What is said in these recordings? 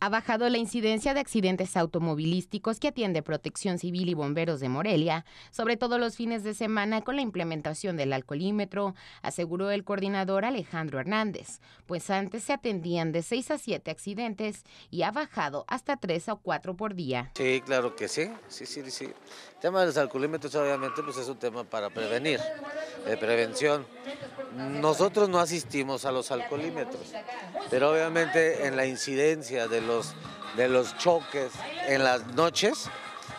ha bajado la incidencia de accidentes automovilísticos que atiende Protección Civil y Bomberos de Morelia, sobre todo los fines de semana con la implementación del alcoholímetro, aseguró el coordinador Alejandro Hernández, pues antes se atendían de seis a siete accidentes y ha bajado hasta tres o cuatro por día. Sí, claro que sí, sí, sí, sí. El tema de los alcoholímetros obviamente pues es un tema para prevenir, de eh, prevención. Nosotros no asistimos a los alcoholímetros, pero obviamente en la incidencia de de los choques en las noches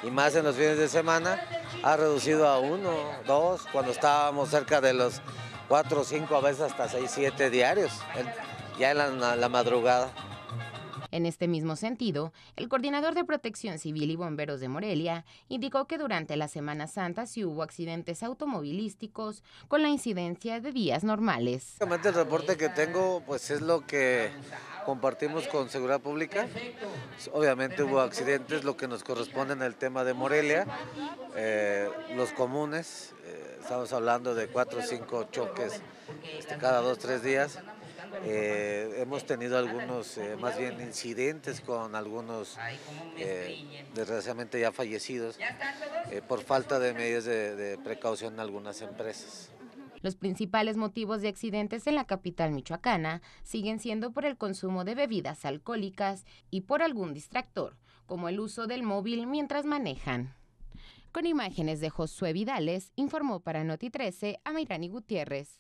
y más en los fines de semana ha reducido a uno, dos, cuando estábamos cerca de los cuatro, cinco, a veces hasta seis, siete diarios, ya en la, madrugada. En este mismo sentido, el coordinador de Protección Civil y Bomberos de Morelia indicó que durante la Semana Santa sí hubo accidentes automovilísticos con la incidencia de días normales. El reporte que tengo pues es lo que compartimos con Seguridad Pública. Obviamente hubo accidentes, lo que nos corresponde en el tema de Morelia, eh, los comunes, eh, estamos hablando de cuatro o cinco choques este, cada dos, o tres días. Eh, hemos tenido algunos, más bien incidentes con algunos, desgraciadamente ya fallecidos, por falta de medidas de precaución en algunas empresas. Los principales motivos de accidentes en la capital michoacana siguen siendo por el consumo de bebidas alcohólicas y por algún distractor, como el uso del móvil mientras manejan. Con imágenes de Josué Vidales, informó para Noti 13 a Mirani Gutiérrez.